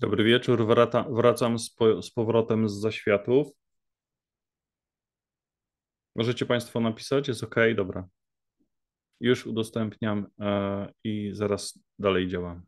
Dobry wieczór, Wrata, wracam z, po, z powrotem z zaświatów. Możecie Państwo napisać, jest ok, dobra. Już udostępniam yy, i zaraz dalej działam.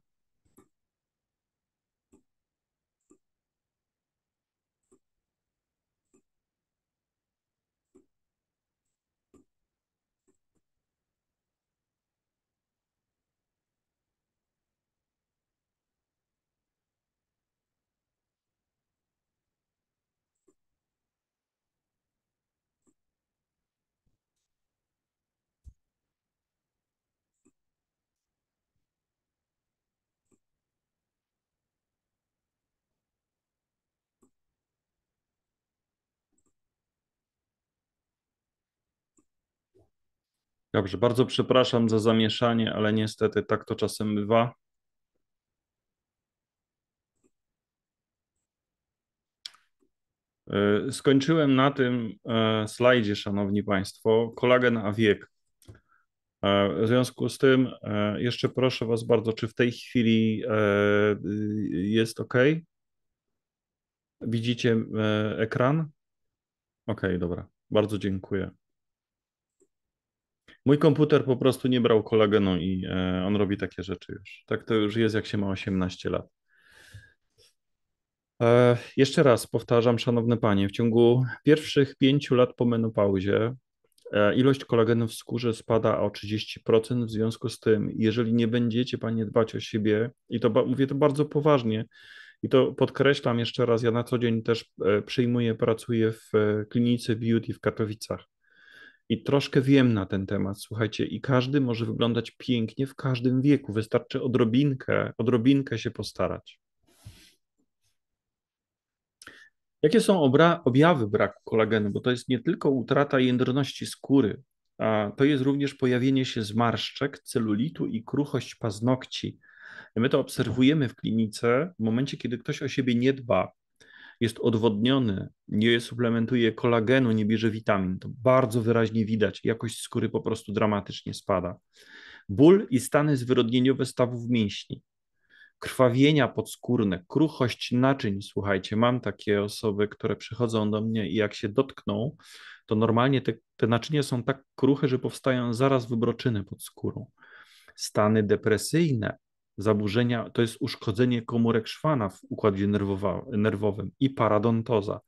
Dobrze, bardzo przepraszam za zamieszanie, ale niestety tak to czasem bywa. E, skończyłem na tym e, slajdzie, szanowni państwo, kolagen a wiek. E, w związku z tym jeszcze proszę was bardzo, czy w tej chwili jest ok? Widzicie ekran? Ok, dobra. Bardzo dziękuję. Mój komputer po prostu nie brał kolagenu i e, on robi takie rzeczy już. Tak to już jest, jak się ma 18 lat. E, jeszcze raz powtarzam, szanowne panie, w ciągu pierwszych pięciu lat po menopauzie e, ilość kolagenu w skórze spada o 30%. W związku z tym, jeżeli nie będziecie panie dbać o siebie, i to mówię to bardzo poważnie, i to podkreślam jeszcze raz, ja na co dzień też przyjmuję, pracuję w klinice beauty w Katowicach. I troszkę wiem na ten temat, słuchajcie, i każdy może wyglądać pięknie w każdym wieku. Wystarczy odrobinkę, odrobinkę się postarać. Jakie są objawy braku kolagenu? Bo to jest nie tylko utrata jędrności skóry, a to jest również pojawienie się zmarszczek, celulitu i kruchość paznokci. my to obserwujemy w klinice w momencie, kiedy ktoś o siebie nie dba, jest odwodniony, nie suplementuje kolagenu, nie bierze witamin. To bardzo wyraźnie widać. Jakość skóry po prostu dramatycznie spada. Ból i stany zwyrodnieniowe stawów mięśni. Krwawienia podskórne, kruchość naczyń. Słuchajcie, mam takie osoby, które przychodzą do mnie i jak się dotkną, to normalnie te, te naczynia są tak kruche, że powstają zaraz wybroczyny pod skórą. Stany depresyjne, zaburzenia, to jest uszkodzenie komórek szwana w układzie nerwowa, nerwowym i paradontoza.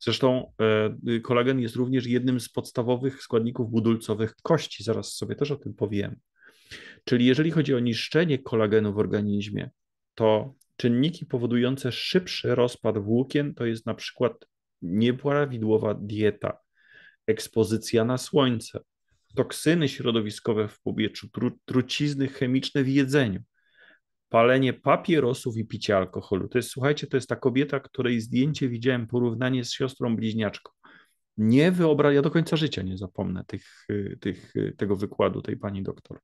Zresztą e, y, kolagen jest również jednym z podstawowych składników budulcowych kości, zaraz sobie też o tym powiem. Czyli jeżeli chodzi o niszczenie kolagenu w organizmie, to czynniki powodujące szybszy rozpad włókien to jest na przykład nieprawidłowa dieta, ekspozycja na słońce, toksyny środowiskowe w powietrzu, tru, trucizny chemiczne w jedzeniu, palenie papierosów i picie alkoholu. To jest, słuchajcie, to jest ta kobieta, której zdjęcie widziałem, porównanie z siostrą bliźniaczką. Nie wyobrażam, ja do końca życia nie zapomnę tych, y, tych, y, tego wykładu tej pani doktor.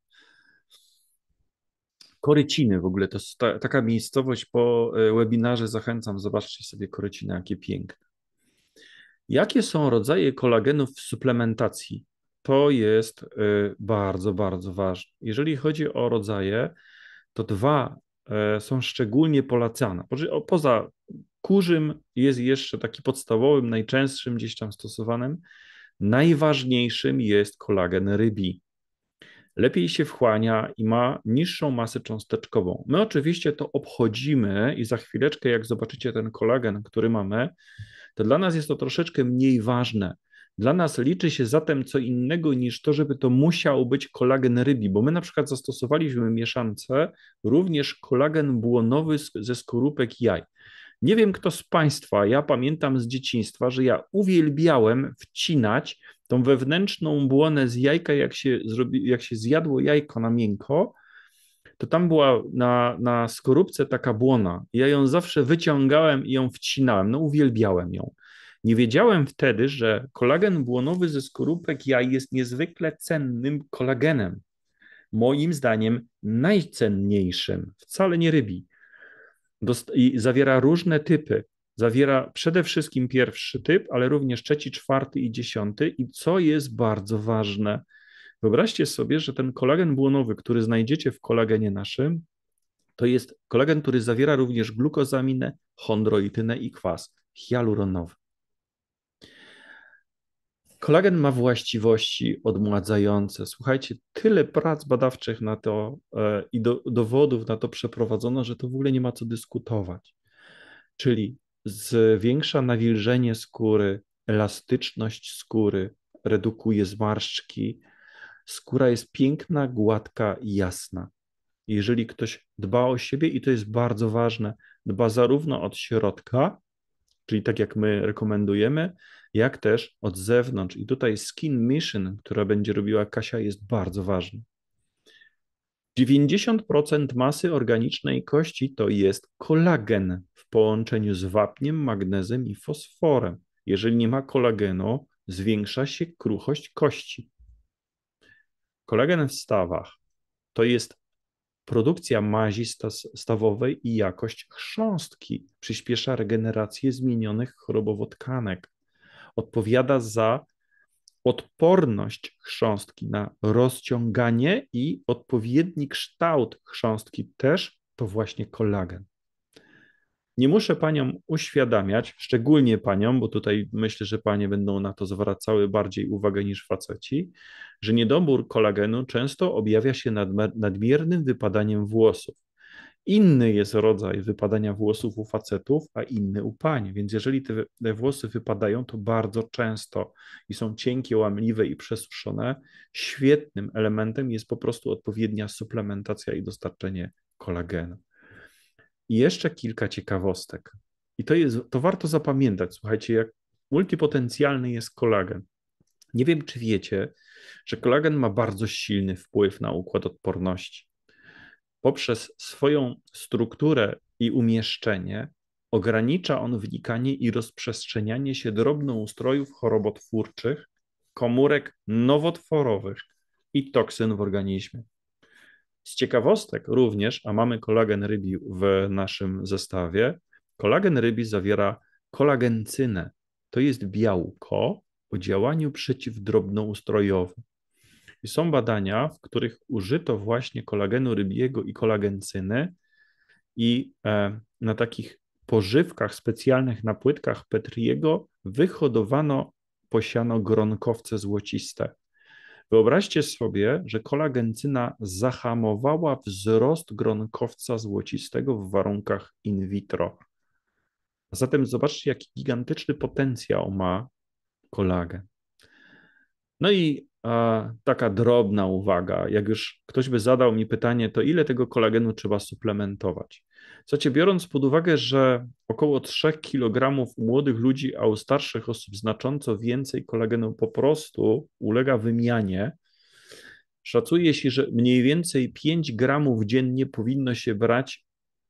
Koryciny w ogóle, to jest ta, taka miejscowość po y, webinarze, zachęcam, zobaczcie sobie koryciny, jakie piękne. Jakie są rodzaje kolagenów w suplementacji? To jest bardzo, bardzo ważne. Jeżeli chodzi o rodzaje, to dwa e, są szczególnie polecane. Poza kurzym jest jeszcze taki podstawowym, najczęstszym gdzieś tam stosowanym. Najważniejszym jest kolagen rybi. Lepiej się wchłania i ma niższą masę cząsteczkową. My oczywiście to obchodzimy i za chwileczkę, jak zobaczycie ten kolagen, który mamy, to dla nas jest to troszeczkę mniej ważne. Dla nas liczy się zatem co innego niż to, żeby to musiał być kolagen rybi, bo my na przykład zastosowaliśmy mieszance również kolagen błonowy ze skorupek jaj. Nie wiem kto z Państwa, ja pamiętam z dzieciństwa, że ja uwielbiałem wcinać tą wewnętrzną błonę z jajka, jak się, zrobi, jak się zjadło jajko na miękko, to tam była na, na skorupce taka błona. Ja ją zawsze wyciągałem i ją wcinałem, no uwielbiałem ją. Nie wiedziałem wtedy, że kolagen błonowy ze skorupek jaj jest niezwykle cennym kolagenem. Moim zdaniem najcenniejszym, wcale nie rybi. Dost I zawiera różne typy. Zawiera przede wszystkim pierwszy typ, ale również trzeci, czwarty i dziesiąty. I co jest bardzo ważne, wyobraźcie sobie, że ten kolagen błonowy, który znajdziecie w kolagenie naszym, to jest kolagen, który zawiera również glukozaminę, chondroitynę i kwas hialuronowy. Kolagen ma właściwości odmładzające. Słuchajcie, tyle prac badawczych na to e, i do, dowodów na to przeprowadzono, że to w ogóle nie ma co dyskutować. Czyli zwiększa nawilżenie skóry, elastyczność skóry, redukuje zmarszczki. Skóra jest piękna, gładka i jasna. Jeżeli ktoś dba o siebie, i to jest bardzo ważne, dba zarówno od środka, czyli tak jak my rekomendujemy, jak też od zewnątrz. I tutaj skin mission, która będzie robiła Kasia, jest bardzo ważna. 90% masy organicznej kości to jest kolagen w połączeniu z wapniem, magnezem i fosforem. Jeżeli nie ma kolagenu, zwiększa się kruchość kości. Kolagen w stawach to jest produkcja mazi stawowej i jakość chrząstki przyspiesza regenerację zmienionych chorobowo tkanek odpowiada za odporność chrząstki na rozciąganie i odpowiedni kształt chrząstki też to właśnie kolagen. Nie muszę paniom uświadamiać, szczególnie paniom, bo tutaj myślę, że panie będą na to zwracały bardziej uwagę niż faceci, że niedobór kolagenu często objawia się nadmiernym wypadaniem włosów. Inny jest rodzaj wypadania włosów u facetów, a inny u pań. Więc jeżeli te włosy wypadają, to bardzo często i są cienkie, łamliwe i przesuszone, świetnym elementem jest po prostu odpowiednia suplementacja i dostarczenie kolagenu. I jeszcze kilka ciekawostek. I to, jest, to warto zapamiętać. Słuchajcie, jak multipotencjalny jest kolagen. Nie wiem, czy wiecie, że kolagen ma bardzo silny wpływ na układ odporności poprzez swoją strukturę i umieszczenie ogranicza on wnikanie i rozprzestrzenianie się drobnoustrojów chorobotwórczych, komórek nowotworowych i toksyn w organizmie. Z ciekawostek również, a mamy kolagen rybi w naszym zestawie, kolagen rybi zawiera kolagencynę. To jest białko o działaniu przeciwdrobnoustrojowym. I są badania, w których użyto właśnie kolagenu rybiego i kolagencyny i e, na takich pożywkach specjalnych na płytkach Petriego wyhodowano posiano gronkowce złociste. Wyobraźcie sobie, że kolagencyna zahamowała wzrost gronkowca złocistego w warunkach in vitro. Zatem zobaczcie, jaki gigantyczny potencjał ma kolagen. No i a taka drobna uwaga, jak już ktoś by zadał mi pytanie, to ile tego kolagenu trzeba suplementować? Słuchajcie, biorąc pod uwagę, że około 3 kg u młodych ludzi, a u starszych osób znacząco więcej kolagenu po prostu ulega wymianie, szacuje się, że mniej więcej 5 gramów dziennie powinno się brać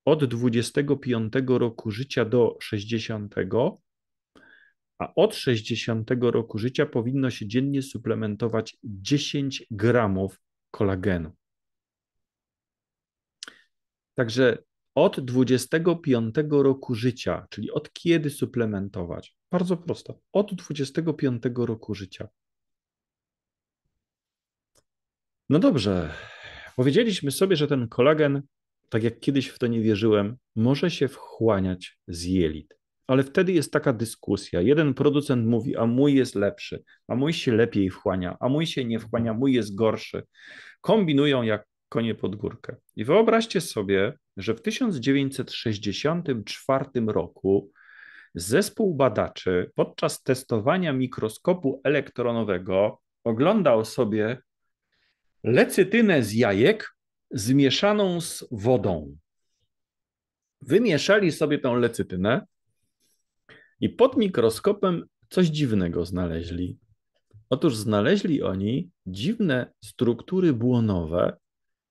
od 25 roku życia do 60 a od 60 roku życia powinno się dziennie suplementować 10 gramów kolagenu. Także od 25 roku życia, czyli od kiedy suplementować? Bardzo prosto, od 25 roku życia. No dobrze, powiedzieliśmy sobie, że ten kolagen, tak jak kiedyś w to nie wierzyłem, może się wchłaniać z jelit ale wtedy jest taka dyskusja. Jeden producent mówi, a mój jest lepszy, a mój się lepiej wchłania, a mój się nie wchłania, mój jest gorszy. Kombinują jak konie pod górkę. I wyobraźcie sobie, że w 1964 roku zespół badaczy podczas testowania mikroskopu elektronowego oglądał sobie lecytynę z jajek zmieszaną z wodą. Wymieszali sobie tą lecytynę i pod mikroskopem coś dziwnego znaleźli. Otóż znaleźli oni dziwne struktury błonowe,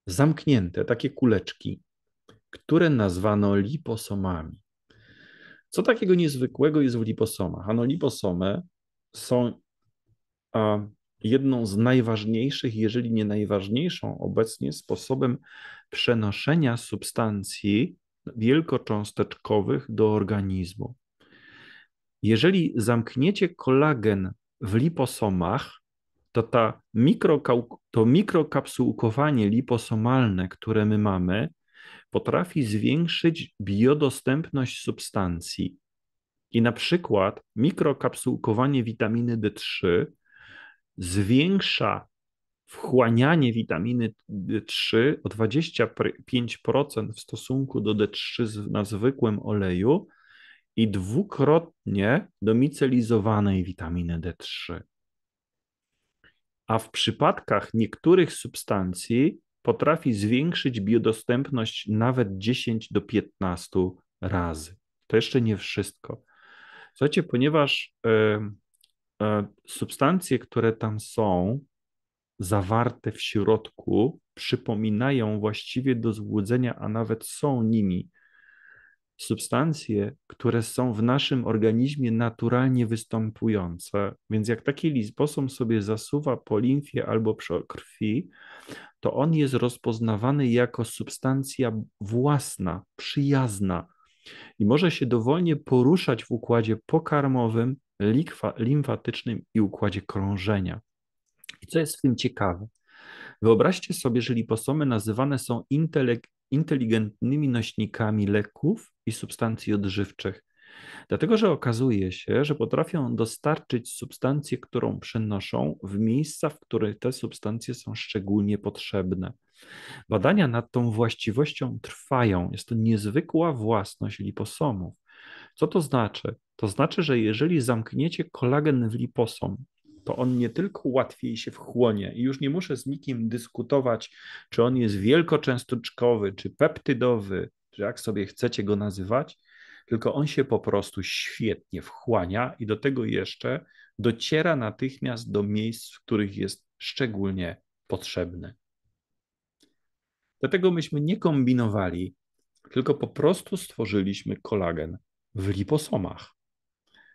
zamknięte, takie kuleczki, które nazwano liposomami. Co takiego niezwykłego jest w liposomach? Ano, liposomy są jedną z najważniejszych, jeżeli nie najważniejszą obecnie sposobem przenoszenia substancji wielkocząsteczkowych do organizmu. Jeżeli zamkniecie kolagen w liposomach, to ta to mikrokapsułkowanie liposomalne, które my mamy, potrafi zwiększyć biodostępność substancji. I na przykład mikrokapsułkowanie witaminy D3 zwiększa wchłanianie witaminy D3 o 25% w stosunku do D3 na zwykłym oleju, i dwukrotnie domicelizowanej witaminy D3. A w przypadkach niektórych substancji potrafi zwiększyć biodostępność nawet 10 do 15 razy. To jeszcze nie wszystko. Słuchajcie, ponieważ y, y, substancje, które tam są, zawarte w środku, przypominają właściwie do złudzenia, a nawet są nimi substancje, które są w naszym organizmie naturalnie występujące. Więc jak taki liposom sobie zasuwa po limfie albo przy krwi, to on jest rozpoznawany jako substancja własna, przyjazna i może się dowolnie poruszać w układzie pokarmowym, likwa, limfatycznym i układzie krążenia. I co jest w tym ciekawe? Wyobraźcie sobie, że liposomy nazywane są intelek inteligentnymi nośnikami leków i substancji odżywczych. Dlatego, że okazuje się, że potrafią dostarczyć substancję, którą przynoszą, w miejsca, w których te substancje są szczególnie potrzebne. Badania nad tą właściwością trwają. Jest to niezwykła własność liposomów. Co to znaczy? To znaczy, że jeżeli zamkniecie kolagen w liposom to on nie tylko łatwiej się wchłonie i już nie muszę z nikim dyskutować, czy on jest wielkoczęstoczkowy, czy peptydowy, czy jak sobie chcecie go nazywać, tylko on się po prostu świetnie wchłania i do tego jeszcze dociera natychmiast do miejsc, w których jest szczególnie potrzebny. Dlatego myśmy nie kombinowali, tylko po prostu stworzyliśmy kolagen w liposomach.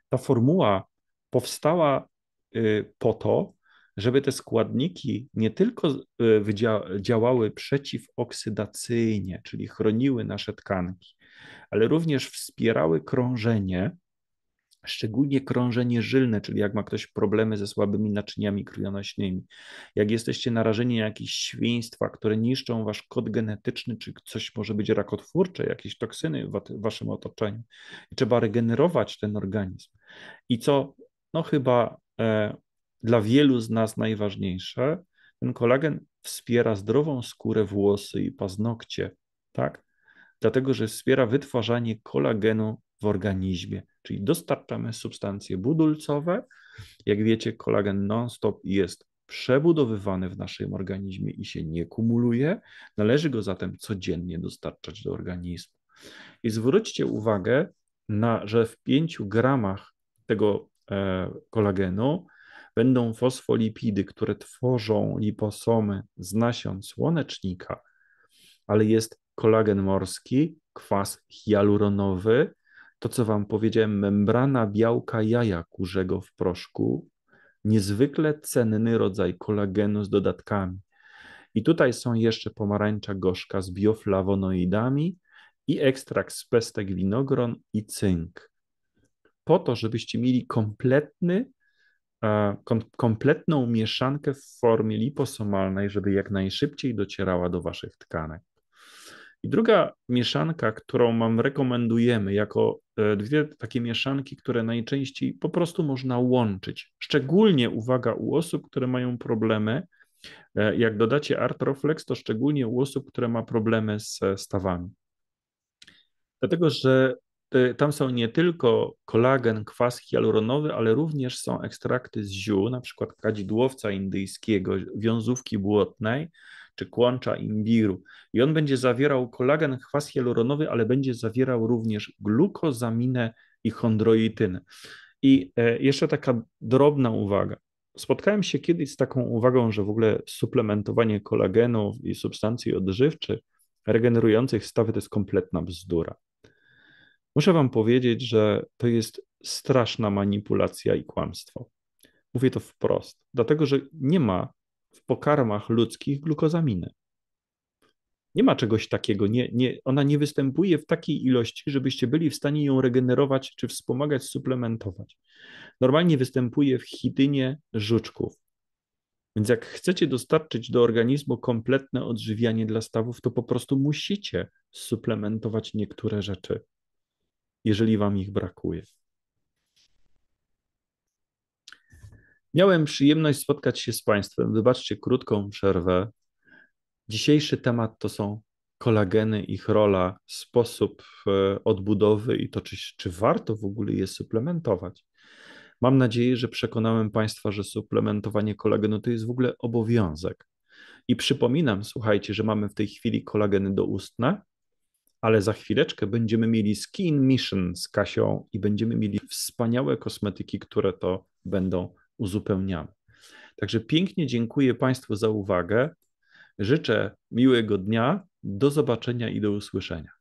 Ta formuła powstała Y, po to, żeby te składniki nie tylko y, działały przeciwoksydacyjnie, czyli chroniły nasze tkanki, ale również wspierały krążenie, szczególnie krążenie żylne, czyli jak ma ktoś problemy ze słabymi naczyniami krwionośnymi, jak jesteście narażeni na jakieś świństwa, które niszczą wasz kod genetyczny, czy coś może być rakotwórcze, jakieś toksyny w waszym otoczeniu. I trzeba regenerować ten organizm. I co no chyba E, dla wielu z nas najważniejsze, ten kolagen wspiera zdrową skórę, włosy i paznokcie, tak? Dlatego, że wspiera wytwarzanie kolagenu w organizmie, czyli dostarczamy substancje budulcowe. Jak wiecie, kolagen non-stop jest przebudowywany w naszym organizmie i się nie kumuluje. Należy go zatem codziennie dostarczać do organizmu. I zwróćcie uwagę na, że w 5 gramach tego E, kolagenu, będą fosfolipidy, które tworzą liposomy z nasion słonecznika, ale jest kolagen morski, kwas hialuronowy, to co Wam powiedziałem, membrana białka jaja kurzego w proszku, niezwykle cenny rodzaj kolagenu z dodatkami. I tutaj są jeszcze pomarańcza gorzka z bioflawonoidami i ekstrakt z pestek winogron i cynk po to, żebyście mieli kompletny, e, kompletną mieszankę w formie liposomalnej, żeby jak najszybciej docierała do waszych tkanek. I druga mieszanka, którą wam rekomendujemy, jako e, dwie takie mieszanki, które najczęściej po prostu można łączyć. Szczególnie uwaga u osób, które mają problemy. E, jak dodacie Artroflex, to szczególnie u osób, które ma problemy z stawami. Dlatego, że tam są nie tylko kolagen, kwas hialuronowy, ale również są ekstrakty z ziół, na przykład kadzidłowca indyjskiego, wiązówki błotnej czy kłącza imbiru. I on będzie zawierał kolagen, kwas hialuronowy, ale będzie zawierał również glukozaminę i chondroitynę. I e, jeszcze taka drobna uwaga. Spotkałem się kiedyś z taką uwagą, że w ogóle suplementowanie kolagenów i substancji odżywczych regenerujących stawy to jest kompletna bzdura. Muszę Wam powiedzieć, że to jest straszna manipulacja i kłamstwo. Mówię to wprost, dlatego że nie ma w pokarmach ludzkich glukozaminy. Nie ma czegoś takiego, nie, nie, ona nie występuje w takiej ilości, żebyście byli w stanie ją regenerować czy wspomagać, suplementować. Normalnie występuje w chitynie żuczków. Więc jak chcecie dostarczyć do organizmu kompletne odżywianie dla stawów, to po prostu musicie suplementować niektóre rzeczy jeżeli Wam ich brakuje. Miałem przyjemność spotkać się z Państwem. Wybaczcie krótką przerwę. Dzisiejszy temat to są kolageny, ich rola, sposób e, odbudowy i to, czy, czy warto w ogóle je suplementować. Mam nadzieję, że przekonałem Państwa, że suplementowanie kolagenu to jest w ogóle obowiązek. I przypominam, słuchajcie, że mamy w tej chwili kolageny doustne, ale za chwileczkę będziemy mieli Skin Mission z Kasią i będziemy mieli wspaniałe kosmetyki, które to będą uzupełniały. Także pięknie dziękuję Państwu za uwagę. Życzę miłego dnia. Do zobaczenia i do usłyszenia.